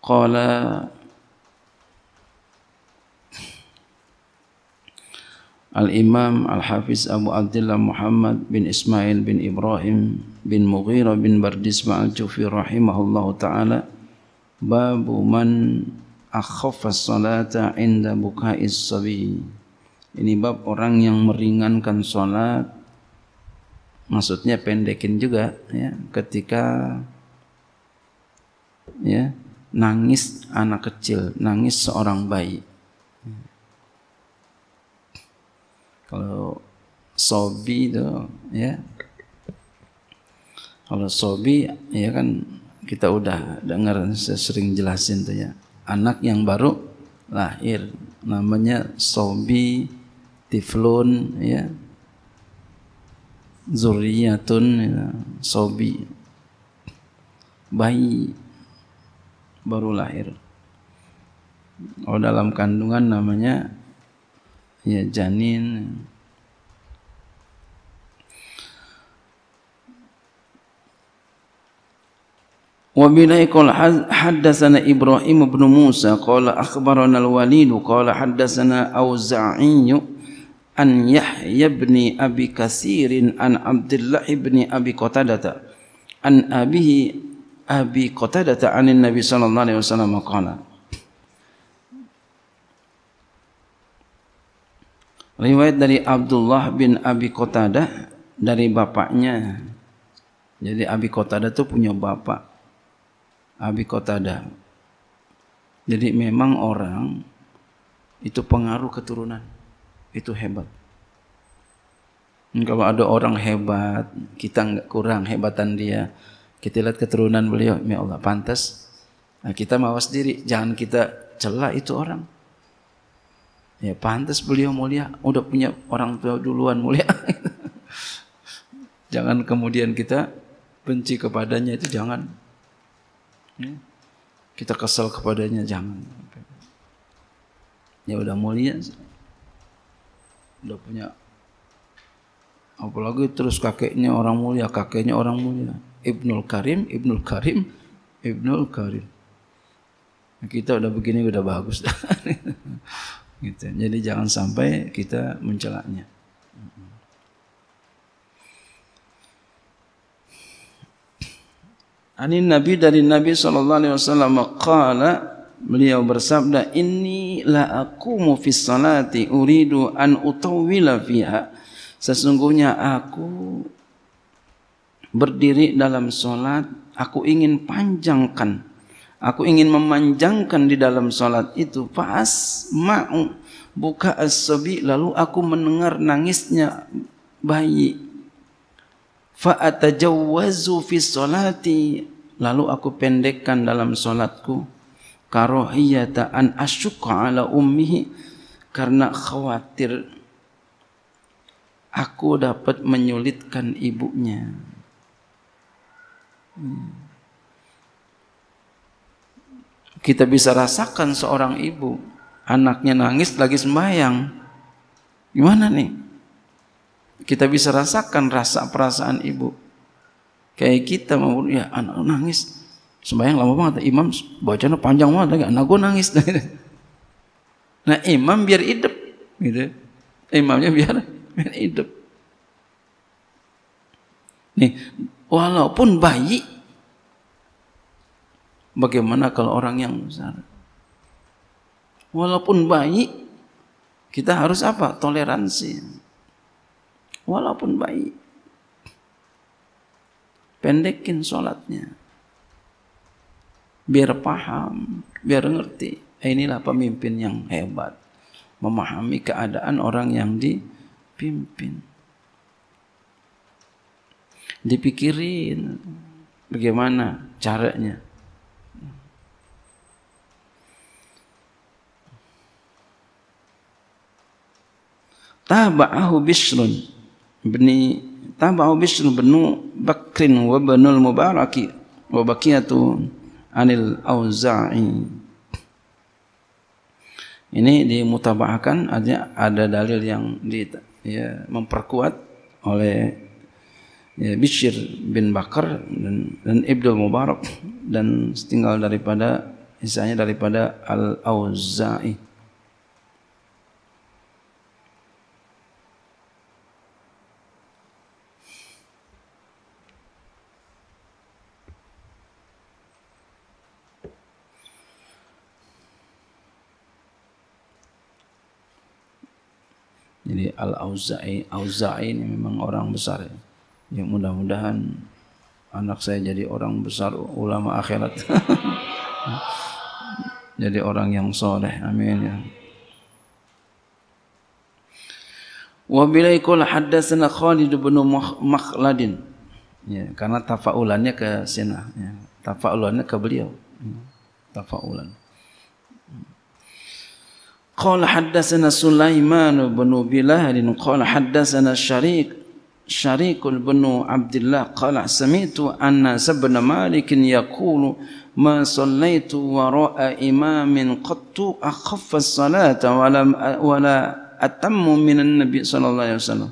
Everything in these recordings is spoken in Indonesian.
قال الإمام الحافظ أبو عبد الله محمد بن إسماعيل بن إبراهيم بن مغيرة بن بردسمة الجوفي رحمه الله تعالى باب من أخف الصلاة عند بكاء الصبي Ini bab orang yang meringankan solat maksudnya pendekin juga ya ketika ya nangis anak kecil, nangis seorang bayi. Kalau sobi itu ya kalau sobi ya kan kita udah dengar sering jelasin tuh ya anak yang baru lahir namanya sobi tiflun ya zuriyatun ya. sobi bayi baru lahir. Oh dalam kandungan namanya ya janin. Wa bilai qol haddatsana Ibrahim ibn Musa qala akhbarana al-Walid qala haddatsana Auza'i an Yahya ibn Abi Katsir an Abdullah ibn Abi Qatadah an abihi Abi Qatadah ta'anin Nabi sallallahu alaihi wasallam qala Riwayat dari Abdullah bin Abi Qatadah dari bapaknya. Jadi Abi Qatadah itu punya bapak. Abi Qatadah. Jadi memang orang itu pengaruh keturunan. Itu hebat. Kalau ada orang hebat, kita enggak kurang hebatan dia. Kita lihat keturunan beliau, ya Allah pantas. Nah, kita mawas diri, jangan kita celah itu orang. Ya pantas beliau mulia, udah punya orang tua duluan mulia. jangan kemudian kita benci kepadanya itu jangan. Ya. Kita kesal kepadanya jangan. Ya udah mulia, udah punya apalagi terus kakeknya orang mulia, kakeknya orang mulia. Ibnul Karim, Ibnul Karim, Ibnul Karim. Kita sudah begini sudah bagus. gitu. Jadi jangan sampai kita mencelaknya. Mm-hmm. Ani Nabi dari Nabi saw alaihi beliau bersabda inni la aqumu fi salati uridu an utawwila fiha sesungguhnya aku berdiri dalam solat, aku ingin panjangkan, aku ingin memanjangkan di dalam solat itu. Pas mau buka asobi, lalu aku mendengar nangisnya bayi. Faatajawazu fi solati, lalu aku pendekkan dalam solatku. Karohiyata an asyuka ala ummihi, karena khawatir aku dapat menyulitkan ibunya. Kita bisa rasakan seorang ibu, anaknya nangis lagi sembahyang. Gimana nih? Kita bisa rasakan rasa perasaan ibu. Kayak kita mau ya anak nangis sembahyang lama banget imam bacanya panjang banget lagi anak gue nangis nah imam biar hidup gitu imamnya biar biar hidup nih walaupun bayi. Bagaimana kalau orang yang besar? Walaupun bayi, kita harus apa? Toleransi. Walaupun bayi. Pendekin sholatnya. Biar paham, biar ngerti. Eh, inilah pemimpin yang hebat. Memahami keadaan orang yang dipimpin dipikirin bagaimana caranya. Taba'ahu Bisrun Bani Taba'ahu Bisrun benu Bakrin wa Banul Mubaraki wa bakiyatu anil Auza'i. Ini dimutabahkan artinya ada dalil yang di, ya, memperkuat oleh ya, Bishr bin Bakar dan, dan Ibnu Mubarak dan setinggal daripada sisanya daripada Al Auza'i. Jadi Al Auza'i, Auza'i ini memang orang besar ya. Ya mudah-mudahan anak saya jadi orang besar ulama akhirat. jadi orang yang soleh. Amin ya. Wabilaikul haddasana Khalid bin Makhladin. Ya, karena tafaulannya ke sana. Ya. Tafaulannya ke beliau. Ya, tafaulan. قال Sulaiman سليمان بن بلال قال حدثنا الشريك Syarikul benu Abdullah qala samitu anna sabn Malik yaqulu ma sallaitu wara'a imamin qattu akhaffa as-salata wa lam wa la atammu min an-nabi sallallahu alaihi wasallam.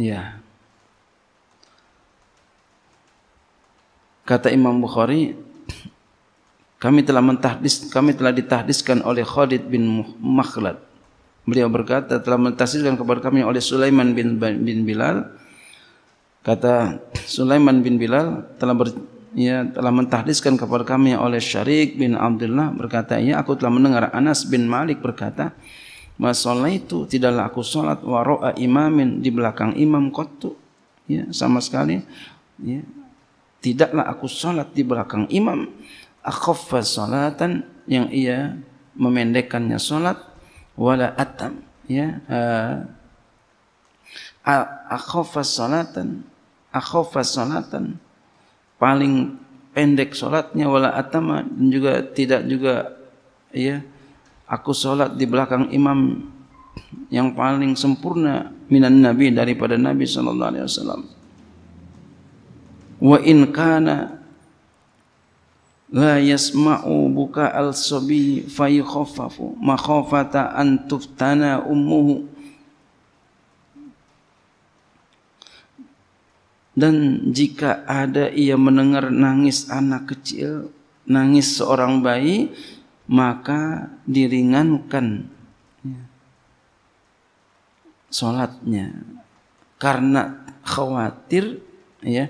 Ya. Kata Imam Bukhari, kami telah mentahdis, kami telah ditahdiskan oleh Khalid bin Makhlad. Beliau berkata telah mentasirkan kepada kami oleh Sulaiman bin, bin Bilal. Kata Sulaiman bin Bilal telah ber, ya, telah mentahdiskan kepada kami oleh Syarik bin Abdullah berkata ya aku telah mendengar Anas bin Malik berkata masalah itu tidaklah aku solat waroa imamin di belakang imam kotu ya sama sekali ya tidaklah aku solat di belakang imam akhaffa solatan yang ia memendekkannya solat wala atam ya uh, eh, akhafa salatan akhafa salatan paling pendek salatnya wala atam dan juga tidak juga ya aku salat di belakang imam yang paling sempurna minan nabi daripada nabi sallallahu alaihi wasallam wa in kana la yasma'u buka al-sabi fayukhaffafu makhafata an tuftana ummuhu dan jika ada ia mendengar nangis anak kecil nangis seorang bayi maka diringankan sholatnya, karena khawatir ya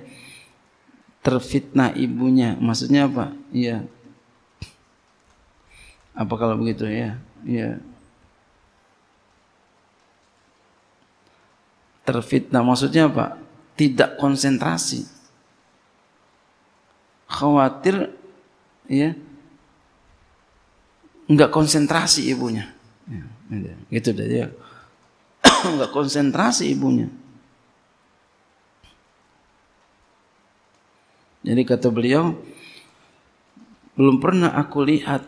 terfitnah ibunya. Maksudnya apa? Iya. Apa kalau begitu ya? Iya. Terfitnah maksudnya apa? Tidak konsentrasi. Khawatir ya. Enggak konsentrasi ibunya. Ya, gitu deh ya. Enggak konsentrasi ibunya. Jadi kata beliau belum pernah aku lihat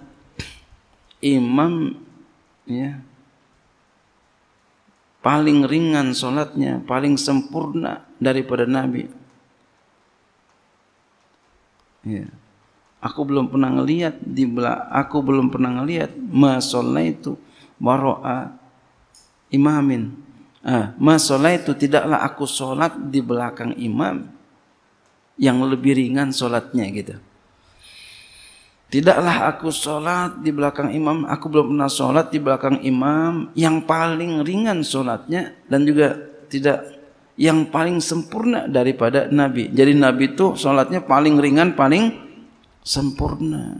imam ya paling ringan solatnya, paling sempurna daripada Nabi. Ya. Aku belum pernah ngelihat di belak, aku belum pernah ngelihat masolla itu waroa imamin. Ah, masolla itu tidaklah aku solat di belakang imam. yang lebih ringan sholatnya gitu. Tidaklah aku sholat di belakang imam, aku belum pernah sholat di belakang imam yang paling ringan sholatnya dan juga tidak yang paling sempurna daripada Nabi. Jadi Nabi itu sholatnya paling ringan, paling sempurna.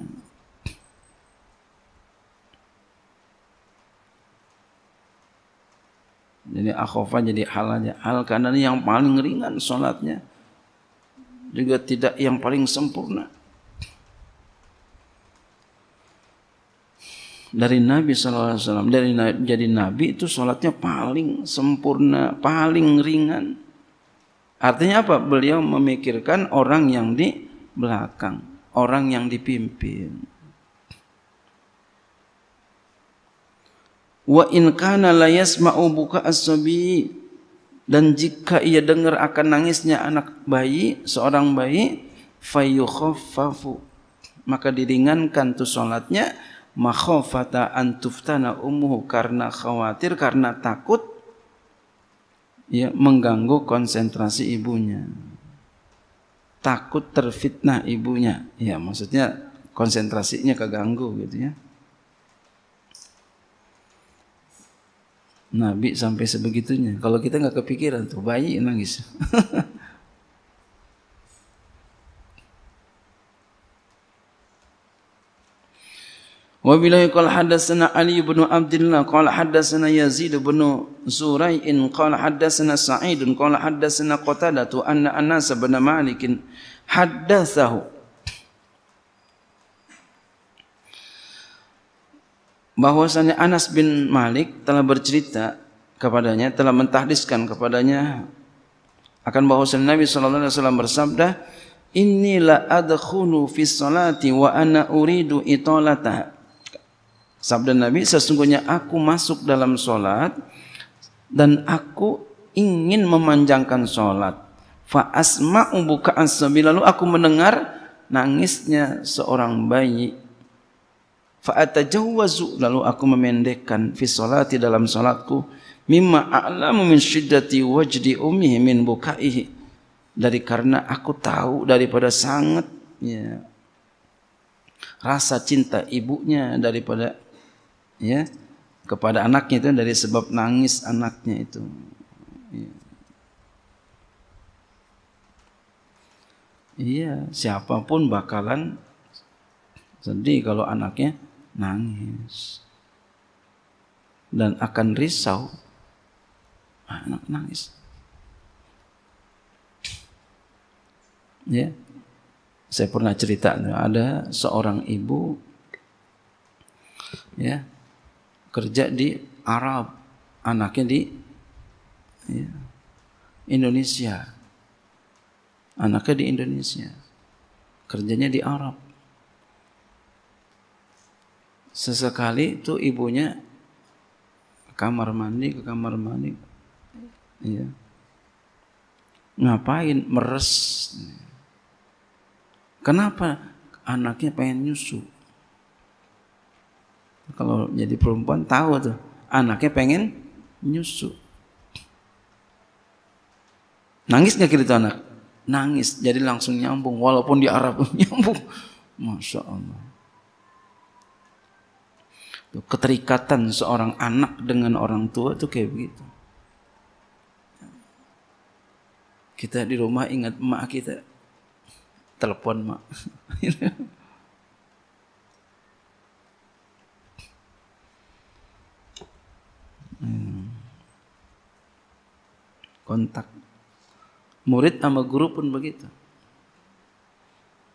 Jadi akhofa jadi halnya Hal karena yang paling ringan sholatnya. juga tidak yang paling sempurna. Dari Nabi SAW, dari jadi Nabi itu sholatnya paling sempurna, paling ringan. Artinya apa? Beliau memikirkan orang yang di belakang, orang yang dipimpin. Wa in kana la yasma'u buka as-sabi' dan jika ia dengar akan nangisnya anak bayi seorang bayi fayukhaffafu maka diringankan tu salatnya makhafata an tuftana ummuhu karena khawatir karena takut ya mengganggu konsentrasi ibunya takut terfitnah ibunya ya maksudnya konsentrasinya keganggu gitu ya Nabi sampai sebegitunya. Kalau kita nggak kepikiran tuh bayi nangis. Wabillahi qala hadatsana Ali bin Abdullah qala hadatsana Yazid bin Zuray'in, qala hadatsana Sa'id qala hadatsana Qatadah tu anna Anas bin Malik haddatsahu bahwasanya Anas bin Malik telah bercerita kepadanya, telah mentahdiskan kepadanya akan bahwasanya Nabi sallallahu alaihi wasallam bersabda, "Innila la adkhulu fi salati wa ana uridu italataha." Sabda Nabi, sesungguhnya aku masuk dalam solat dan aku ingin memanjangkan solat. Fa asma'u bukaan lalu aku mendengar nangisnya seorang bayi fa'atajawwazu lalu aku memendekkan fi salati dalam salatku mimma a'lamu min syiddati wajdi ummi min bukaihi dari karena aku tahu daripada sangat ya, rasa cinta ibunya daripada ya kepada anaknya itu dari sebab nangis anaknya itu ya. Iya, siapapun bakalan sedih kalau anaknya nangis dan akan risau anak ah, nangis ya saya pernah cerita ada seorang ibu ya kerja di Arab anaknya di ya, Indonesia anaknya di Indonesia kerjanya di Arab sesekali itu ibunya ke kamar mandi ke kamar mandi ya. ngapain meres kenapa anaknya pengen nyusu kalau jadi perempuan tahu tuh anaknya pengen nyusu nangis nggak kira anak nangis jadi langsung nyambung walaupun di Arab nyambung masya Allah Gitu. keterikatan seorang anak dengan orang tua itu kayak begitu. Kita di rumah ingat emak kita, telepon emak. Hmm. kontak murid sama guru pun begitu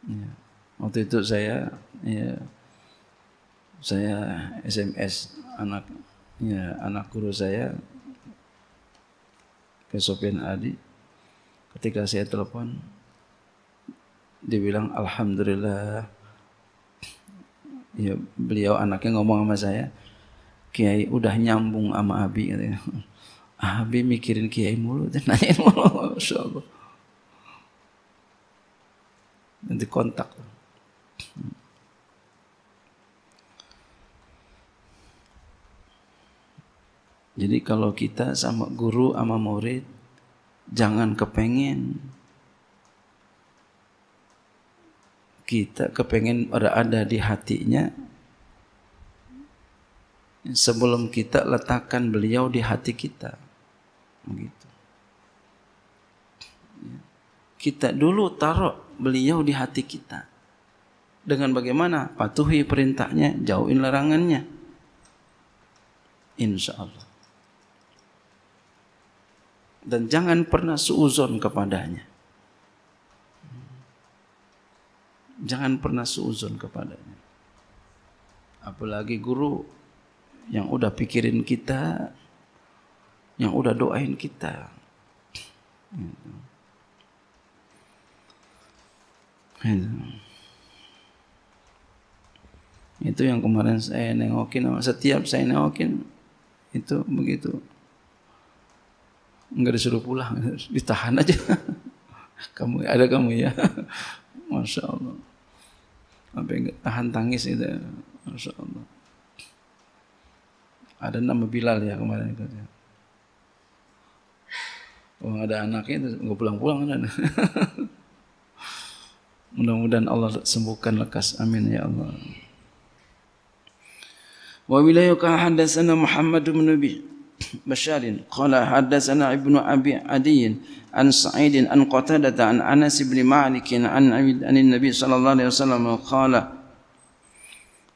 ya. waktu itu saya ya, saya SMS anaknya anak guru saya ke Sofian Adi ketika saya telepon dibilang alhamdulillah ya beliau anaknya ngomong sama saya kiai udah nyambung sama abi katanya abi mikirin kiai mulu dan nanyain mulu nanti kontak tuh. Jadi kalau kita sama guru sama murid jangan kepengen kita kepengen ada ada di hatinya sebelum kita letakkan beliau di hati kita. Begitu. Ya. Kita dulu taruh beliau di hati kita. Dengan bagaimana? Patuhi perintahnya, jauhin larangannya. Insya Allah dan jangan pernah suuzon kepadanya. Jangan pernah suuzon kepadanya. Apalagi guru yang udah pikirin kita, yang udah doain kita. Itu yang kemarin saya nengokin, setiap saya nengokin itu begitu. enggak disuruh pulang, ditahan aja. Kamu ada kamu ya. Masya Allah. Sampai tahan tangis itu. Masya Allah. Ada nama Bilal ya kemarin itu. Oh, ada anaknya itu enggak pulang-pulang kan. Mudah-mudahan Allah sembuhkan lekas. Amin ya Allah. Wa wilayuka hadasana Muhammad bin Nabi. بشار قال حدثنا ابن abi عدي عن سعيد عن قتادة عن أنس بن مالك عن عن النبي صلى الله عليه وسلم قال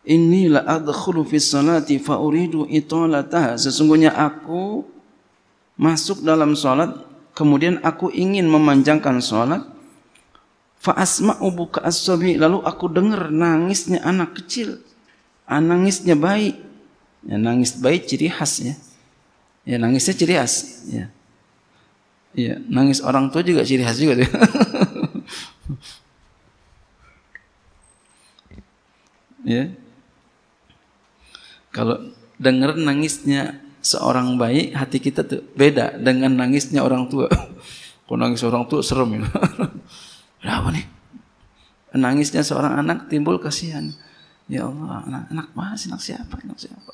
Inni la adkhulu fi salati fa uridu italataha. Sesungguhnya aku masuk dalam salat kemudian aku ingin memanjangkan salat fa asma'u buka asabi lalu aku dengar nangisnya anak kecil, anangisnya bayi. Ya, nangis bayi ciri khas ya. Ya nangisnya ciri khas. Ya. ya nangis orang tua juga ciri khas juga. Tuh. ya. Kalau denger nangisnya seorang bayi, hati kita tuh beda dengan nangisnya orang tua. Kalau nangis orang tua serem ya. Berapa nih? Nangisnya seorang anak timbul kasihan. Ya Allah, anak, anak masih anak siapa? Anak siapa?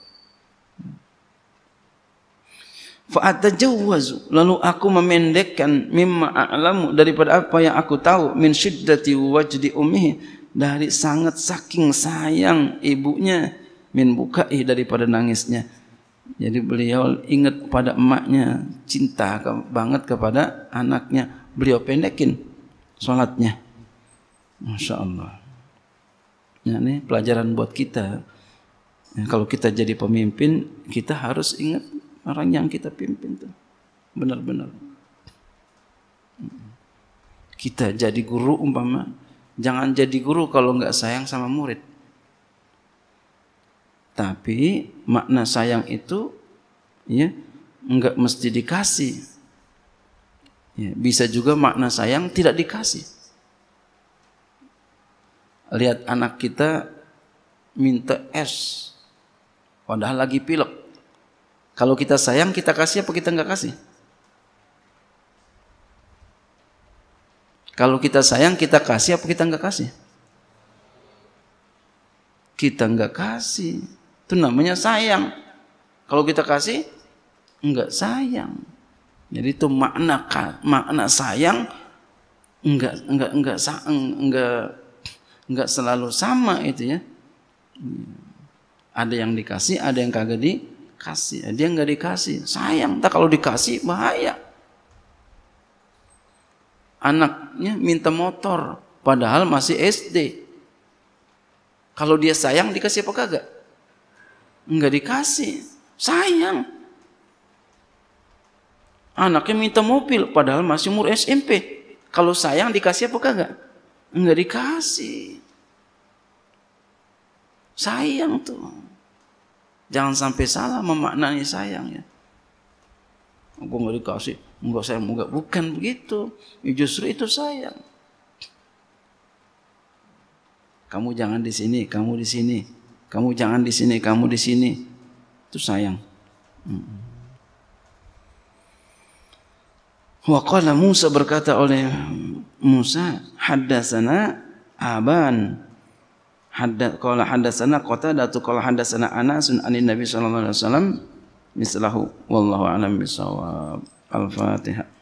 Fa'atajawwazu. Lalu aku memendekkan mimma a'lamu daripada apa yang aku tahu min syiddati wajdi ummihi dari sangat saking sayang ibunya min bukai daripada nangisnya. Jadi beliau ingat pada emaknya, cinta banget kepada anaknya. Beliau pendekin salatnya. Masya Allah. Ya, ini pelajaran buat kita. Ya, kalau kita jadi pemimpin, kita harus ingat orang yang kita pimpin tuh benar-benar kita jadi guru umpama jangan jadi guru kalau nggak sayang sama murid tapi makna sayang itu ya nggak mesti dikasih ya, bisa juga makna sayang tidak dikasih lihat anak kita minta es padahal lagi pilek kalau kita sayang, kita kasih apa kita enggak kasih? Kalau kita sayang, kita kasih apa kita enggak kasih? Kita enggak kasih. Itu namanya sayang. Kalau kita kasih, enggak sayang. Jadi itu makna makna sayang enggak enggak enggak enggak enggak selalu sama itu ya. Ada yang dikasih, ada yang kagak di kasih eh, dia nggak dikasih sayang tak kalau dikasih bahaya anaknya minta motor padahal masih SD kalau dia sayang dikasih apa kagak nggak dikasih sayang anaknya minta mobil padahal masih umur SMP kalau sayang dikasih apa kagak nggak dikasih sayang tuh Jangan sampai salah memaknai sayang ya. Aku nggak dikasih, nggak sayang, nggak bukan begitu. Ya, justru itu sayang. Kamu jangan di sini, kamu di sini, kamu jangan di sini, kamu di sini. Itu sayang. Waqala Musa berkata oleh Musa, hadasana aban hadat qala hadatsana qatadatu qala hadatsana anasun anin nabi sallallahu alaihi wasallam mislahu wallahu alam bisawab al-fatihah